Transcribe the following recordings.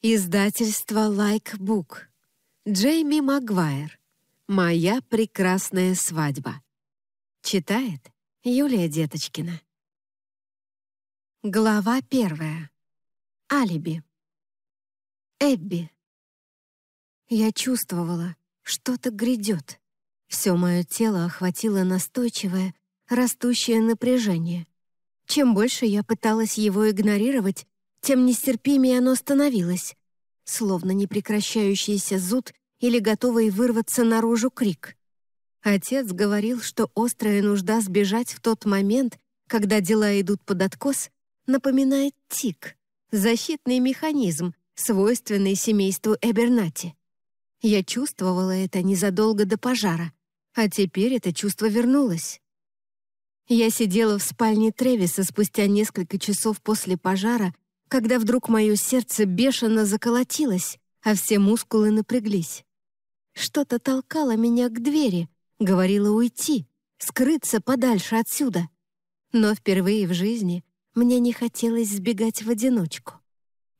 Издательство Like Book, Джейми Магуайр. «Моя прекрасная свадьба». Читает Юлия Деточкина. Глава первая. Алиби. Эбби. Я чувствовала, что-то грядет. Все мое тело охватило настойчивое, растущее напряжение. Чем больше я пыталась его игнорировать, тем нестерпимее оно становилось, словно непрекращающийся зуд или готовый вырваться наружу крик. Отец говорил, что острая нужда сбежать в тот момент, когда дела идут под откос, напоминает тик, защитный механизм, свойственный семейству Эбернати. Я чувствовала это незадолго до пожара, а теперь это чувство вернулось. Я сидела в спальне Тревиса спустя несколько часов после пожара когда вдруг мое сердце бешено заколотилось, а все мускулы напряглись. Что-то толкало меня к двери, говорило уйти, скрыться подальше отсюда. Но впервые в жизни мне не хотелось сбегать в одиночку.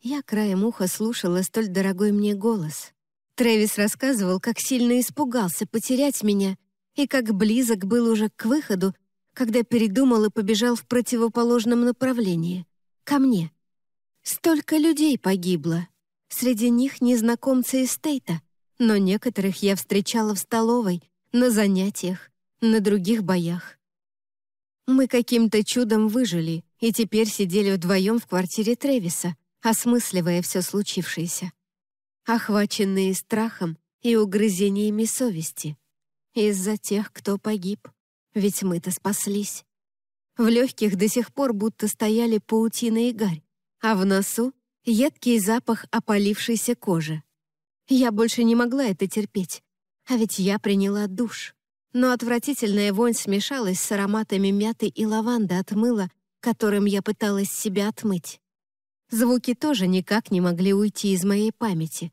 Я краем уха слушала столь дорогой мне голос. Трэвис рассказывал, как сильно испугался потерять меня и как близок был уже к выходу, когда передумал и побежал в противоположном направлении, ко мне — Столько людей погибло. Среди них незнакомцы из Стейта, но некоторых я встречала в столовой, на занятиях, на других боях. Мы каким-то чудом выжили и теперь сидели вдвоем в квартире Тревиса, осмысливая все случившееся. Охваченные страхом и угрызениями совести. Из-за тех, кто погиб. Ведь мы-то спаслись. В легких до сих пор будто стояли паутина и гарь, а в носу — едкий запах опалившейся кожи. Я больше не могла это терпеть, а ведь я приняла душ. Но отвратительная вонь смешалась с ароматами мяты и лаванды от мыла, которым я пыталась себя отмыть. Звуки тоже никак не могли уйти из моей памяти.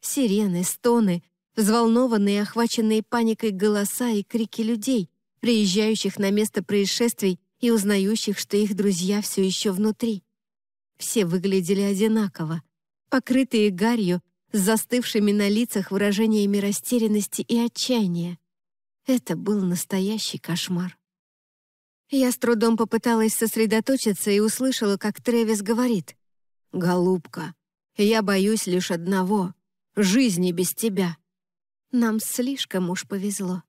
Сирены, стоны, взволнованные, охваченные паникой голоса и крики людей, приезжающих на место происшествий и узнающих, что их друзья все еще внутри. Все выглядели одинаково, покрытые гарью, с застывшими на лицах выражениями растерянности и отчаяния. Это был настоящий кошмар. Я с трудом попыталась сосредоточиться и услышала, как Тревис говорит. «Голубка, я боюсь лишь одного — жизни без тебя. Нам слишком уж повезло.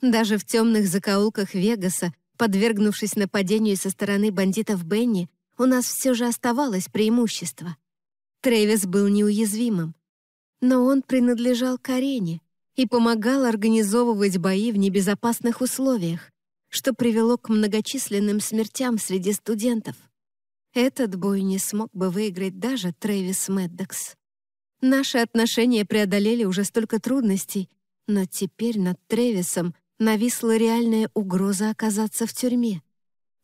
Даже в темных закоулках Вегаса, подвергнувшись нападению со стороны бандитов Бенни, у нас все же оставалось преимущество. Трэвис был неуязвимым. Но он принадлежал Карене и помогал организовывать бои в небезопасных условиях, что привело к многочисленным смертям среди студентов. Этот бой не смог бы выиграть даже Трэвис Меддекс. Наши отношения преодолели уже столько трудностей, но теперь над Трэвисом нависла реальная угроза оказаться в тюрьме —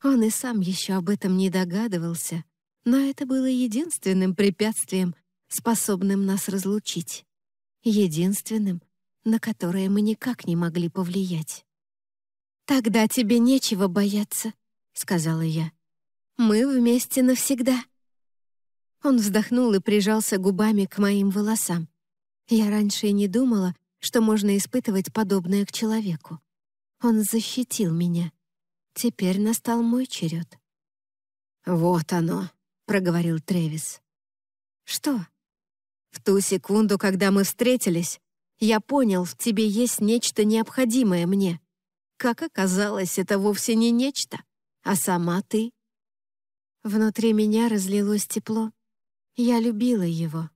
он и сам еще об этом не догадывался, но это было единственным препятствием, способным нас разлучить. Единственным, на которое мы никак не могли повлиять. «Тогда тебе нечего бояться», — сказала я. «Мы вместе навсегда». Он вздохнул и прижался губами к моим волосам. Я раньше и не думала, что можно испытывать подобное к человеку. Он защитил меня. Теперь настал мой черед. «Вот оно», — проговорил Тревис. «Что?» «В ту секунду, когда мы встретились, я понял, в тебе есть нечто необходимое мне. Как оказалось, это вовсе не нечто, а сама ты». Внутри меня разлилось тепло. Я любила его.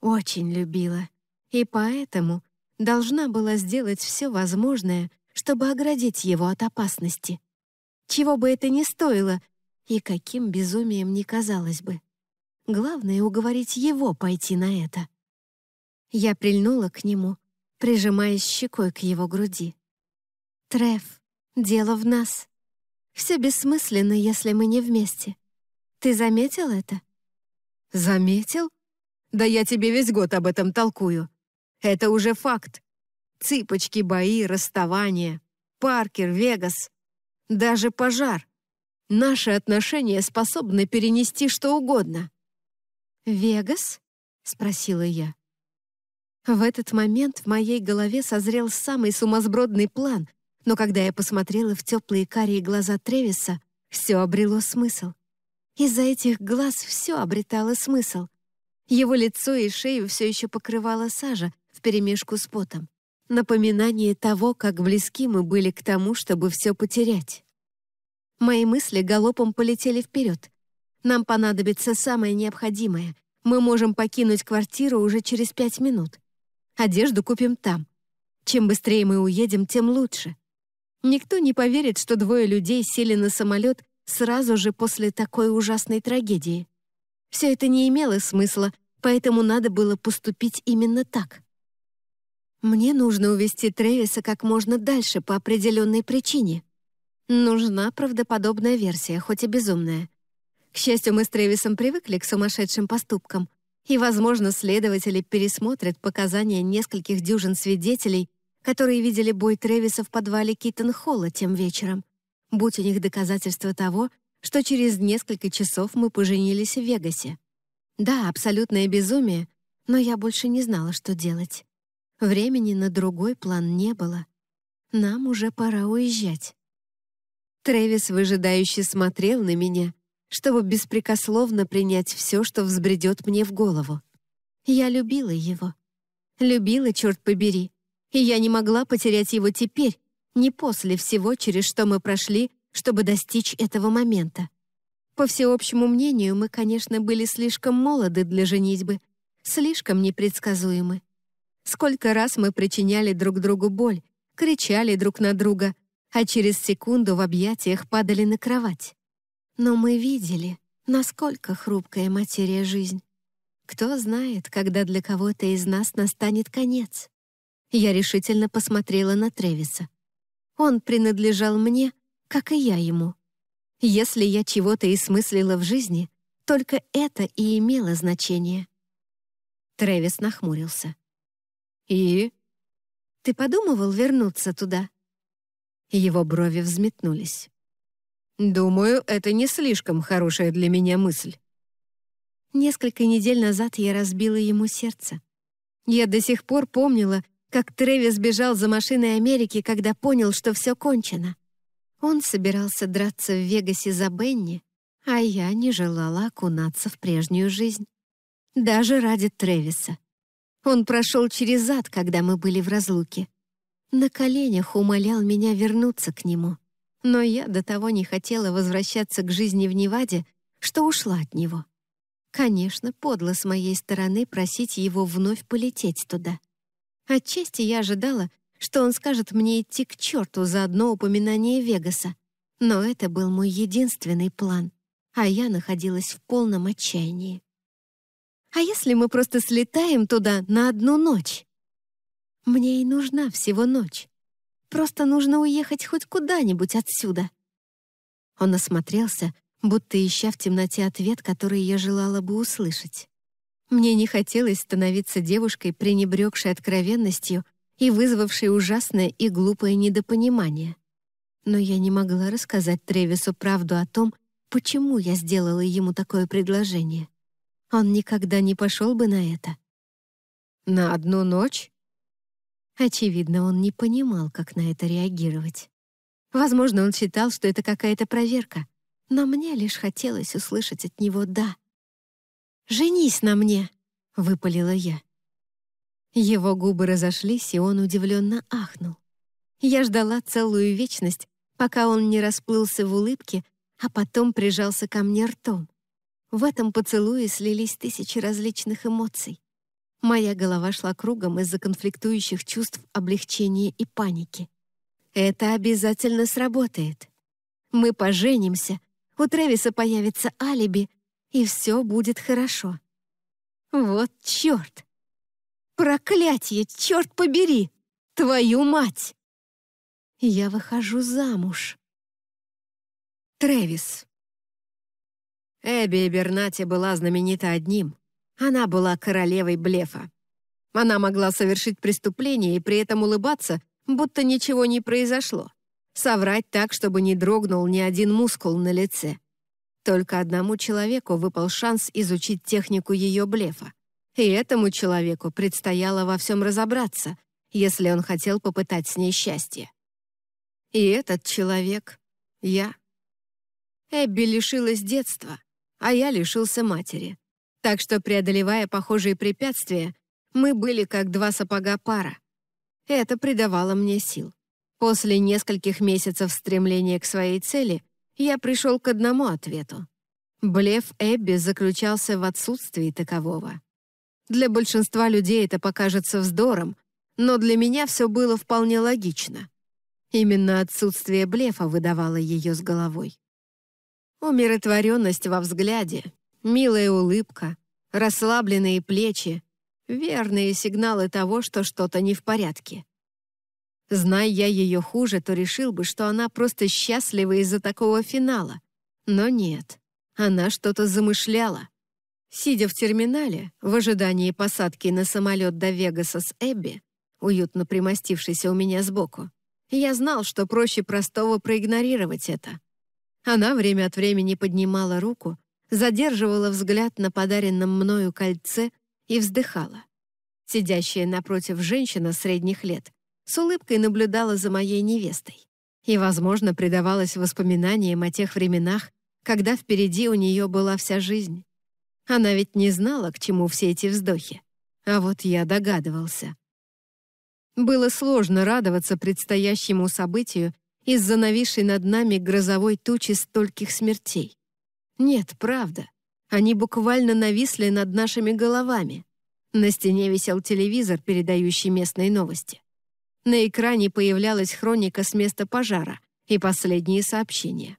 Очень любила. И поэтому должна была сделать все возможное, чтобы оградить его от опасности чего бы это ни стоило и каким безумием ни казалось бы. Главное — уговорить его пойти на это. Я прильнула к нему, прижимаясь щекой к его груди. «Треф, дело в нас. Все бессмысленно, если мы не вместе. Ты заметил это?» «Заметил? Да я тебе весь год об этом толкую. Это уже факт. Цыпочки, бои, расставания. Паркер, Вегас даже пожар. Наши отношения способны перенести что угодно». «Вегас?» — спросила я. В этот момент в моей голове созрел самый сумасбродный план, но когда я посмотрела в теплые карие глаза Тревиса, все обрело смысл. Из-за этих глаз все обретало смысл. Его лицо и шею все еще покрывала сажа вперемешку с потом. Напоминание того, как близки мы были к тому, чтобы все потерять. Мои мысли галопом полетели вперед. Нам понадобится самое необходимое. Мы можем покинуть квартиру уже через пять минут. Одежду купим там. Чем быстрее мы уедем, тем лучше. Никто не поверит, что двое людей сели на самолет сразу же после такой ужасной трагедии. Все это не имело смысла, поэтому надо было поступить именно так. Мне нужно увести Трэвиса как можно дальше по определенной причине. Нужна правдоподобная версия, хоть и безумная. К счастью, мы с Трэвисом привыкли к сумасшедшим поступкам, и, возможно, следователи пересмотрят показания нескольких дюжин свидетелей, которые видели бой Трэвиса в подвале китон тем вечером, будь у них доказательство того, что через несколько часов мы поженились в Вегасе. Да, абсолютное безумие, но я больше не знала, что делать. Времени на другой план не было. Нам уже пора уезжать. Трэвис выжидающе смотрел на меня, чтобы беспрекословно принять все, что взбредет мне в голову. Я любила его. Любила, черт побери. И я не могла потерять его теперь, не после всего, через что мы прошли, чтобы достичь этого момента. По всеобщему мнению, мы, конечно, были слишком молоды для женитьбы, слишком непредсказуемы. Сколько раз мы причиняли друг другу боль, кричали друг на друга, а через секунду в объятиях падали на кровать. Но мы видели, насколько хрупкая материя жизнь. Кто знает, когда для кого-то из нас настанет конец. Я решительно посмотрела на Тревиса. Он принадлежал мне, как и я ему. Если я чего-то и смыслила в жизни, только это и имело значение. Тревис нахмурился. «И?» «Ты подумывал вернуться туда?» Его брови взметнулись. «Думаю, это не слишком хорошая для меня мысль». Несколько недель назад я разбила ему сердце. Я до сих пор помнила, как Трэвис бежал за машиной Америки, когда понял, что все кончено. Он собирался драться в Вегасе за Бенни, а я не желала окунаться в прежнюю жизнь. Даже ради Трэвиса. Он прошел через ад, когда мы были в разлуке. На коленях умолял меня вернуться к нему. Но я до того не хотела возвращаться к жизни в Неваде, что ушла от него. Конечно, подло с моей стороны просить его вновь полететь туда. Отчасти я ожидала, что он скажет мне идти к черту за одно упоминание Вегаса. Но это был мой единственный план, а я находилась в полном отчаянии. А если мы просто слетаем туда на одну ночь? Мне и нужна всего ночь. Просто нужно уехать хоть куда-нибудь отсюда». Он осмотрелся, будто ища в темноте ответ, который я желала бы услышать. Мне не хотелось становиться девушкой, пренебрегшей откровенностью и вызвавшей ужасное и глупое недопонимание. Но я не могла рассказать Тревису правду о том, почему я сделала ему такое предложение. Он никогда не пошел бы на это. На одну ночь? Очевидно, он не понимал, как на это реагировать. Возможно, он считал, что это какая-то проверка. Но мне лишь хотелось услышать от него «да». «Женись на мне!» — выпалила я. Его губы разошлись, и он удивленно ахнул. Я ждала целую вечность, пока он не расплылся в улыбке, а потом прижался ко мне ртом. В этом поцелуе слились тысячи различных эмоций. Моя голова шла кругом из-за конфликтующих чувств облегчения и паники. «Это обязательно сработает. Мы поженимся, у Тревиса появится алиби, и все будет хорошо». «Вот черт! Проклятье, черт побери! Твою мать!» «Я выхожу замуж!» Трэвис. Эбби Бернати была знаменита одним. Она была королевой блефа. Она могла совершить преступление и при этом улыбаться, будто ничего не произошло. Соврать так, чтобы не дрогнул ни один мускул на лице. Только одному человеку выпал шанс изучить технику ее блефа. И этому человеку предстояло во всем разобраться, если он хотел попытать с ней счастье. И этот человек — я. Эбби лишилась детства, а я лишился матери. Так что, преодолевая похожие препятствия, мы были как два сапога пара. Это придавало мне сил. После нескольких месяцев стремления к своей цели я пришел к одному ответу. Блеф Эбби заключался в отсутствии такового. Для большинства людей это покажется вздором, но для меня все было вполне логично. Именно отсутствие блефа выдавало ее с головой. Умиротворенность во взгляде, милая улыбка, расслабленные плечи — верные сигналы того, что что-то не в порядке. Зная я ее хуже, то решил бы, что она просто счастлива из-за такого финала. Но нет, она что-то замышляла. Сидя в терминале, в ожидании посадки на самолет до Вегаса с Эбби, уютно примостившейся у меня сбоку, я знал, что проще простого проигнорировать это. Она время от времени поднимала руку, задерживала взгляд на подаренном мною кольце и вздыхала. Сидящая напротив женщина средних лет с улыбкой наблюдала за моей невестой и, возможно, предавалась воспоминаниям о тех временах, когда впереди у нее была вся жизнь. Она ведь не знала, к чему все эти вздохи. А вот я догадывался. Было сложно радоваться предстоящему событию из-за нависшей над нами грозовой тучи стольких смертей. Нет, правда. Они буквально нависли над нашими головами. На стене висел телевизор, передающий местные новости. На экране появлялась хроника с места пожара и последние сообщения.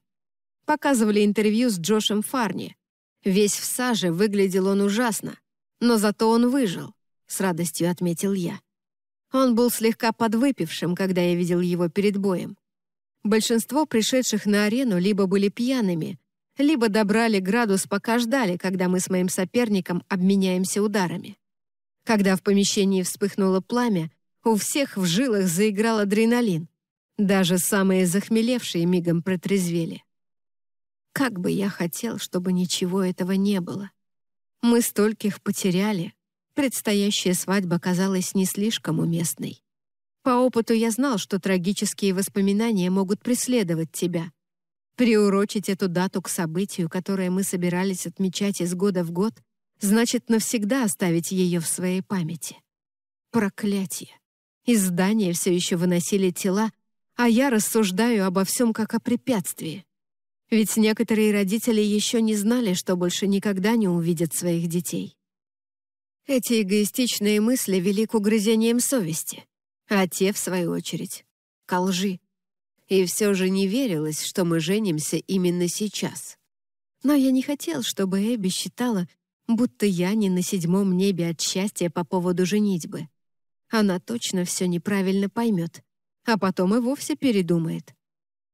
Показывали интервью с Джошем Фарни. Весь в саже выглядел он ужасно, но зато он выжил, с радостью отметил я. Он был слегка подвыпившим, когда я видел его перед боем. Большинство пришедших на арену либо были пьяными, либо добрали градус, пока ждали, когда мы с моим соперником обменяемся ударами. Когда в помещении вспыхнуло пламя, у всех в жилах заиграл адреналин. Даже самые захмелевшие мигом протрезвели. Как бы я хотел, чтобы ничего этого не было. Мы стольких потеряли. Предстоящая свадьба казалась не слишком уместной. По опыту я знал, что трагические воспоминания могут преследовать тебя. Приурочить эту дату к событию, которое мы собирались отмечать из года в год, значит навсегда оставить ее в своей памяти. Проклятие! Из здания все еще выносили тела, а я рассуждаю обо всем как о препятствии. Ведь некоторые родители еще не знали, что больше никогда не увидят своих детей. Эти эгоистичные мысли вели к угрызениям совести а те, в свою очередь, ко лжи. И все же не верилось, что мы женимся именно сейчас. Но я не хотел, чтобы Эбби считала, будто я не на седьмом небе от счастья по поводу женитьбы. Она точно все неправильно поймет, а потом и вовсе передумает.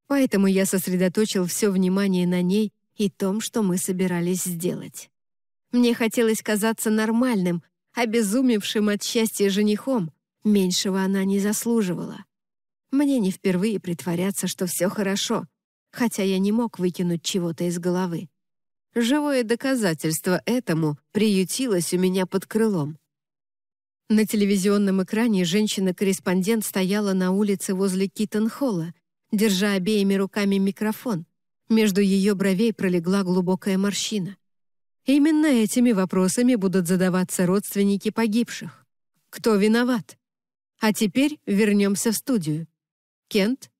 Поэтому я сосредоточил все внимание на ней и том, что мы собирались сделать. Мне хотелось казаться нормальным, обезумевшим от счастья женихом, Меньшего она не заслуживала. Мне не впервые притворяться, что все хорошо, хотя я не мог выкинуть чего-то из головы. Живое доказательство этому приютилось у меня под крылом. На телевизионном экране женщина-корреспондент стояла на улице возле Китон-холла, держа обеими руками микрофон. Между ее бровей пролегла глубокая морщина. Именно этими вопросами будут задаваться родственники погибших. Кто виноват? А теперь вернемся в студию. Кент?»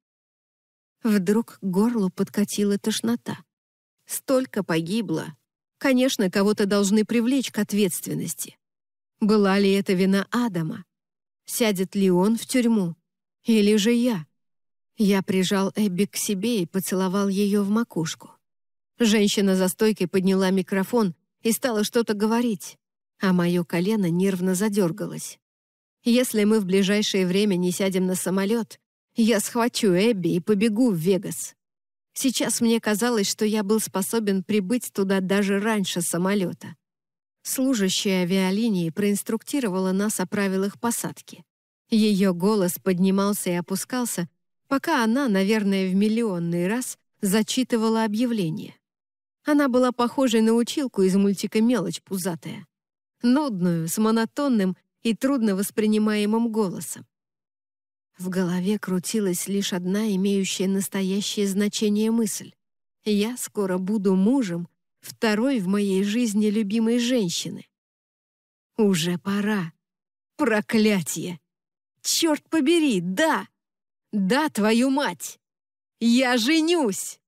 Вдруг горлу подкатила тошнота. Столько погибло. Конечно, кого-то должны привлечь к ответственности. Была ли это вина Адама? Сядет ли он в тюрьму? Или же я? Я прижал Эбби к себе и поцеловал ее в макушку. Женщина за стойкой подняла микрофон и стала что-то говорить, а мое колено нервно задергалось. Если мы в ближайшее время не сядем на самолет, я схвачу Эбби и побегу в Вегас. Сейчас мне казалось, что я был способен прибыть туда даже раньше самолета. Служащая авиалинии проинструктировала нас о правилах посадки. Ее голос поднимался и опускался, пока она, наверное, в миллионный раз зачитывала объявление. Она была похожей на училку из мультика «Мелочь пузатая». Нудную, с монотонным и трудно воспринимаемым голосом. В голове крутилась лишь одна имеющая настоящее значение мысль. «Я скоро буду мужем второй в моей жизни любимой женщины». «Уже пора! Проклятие. Черт побери, да! Да, твою мать! Я женюсь!»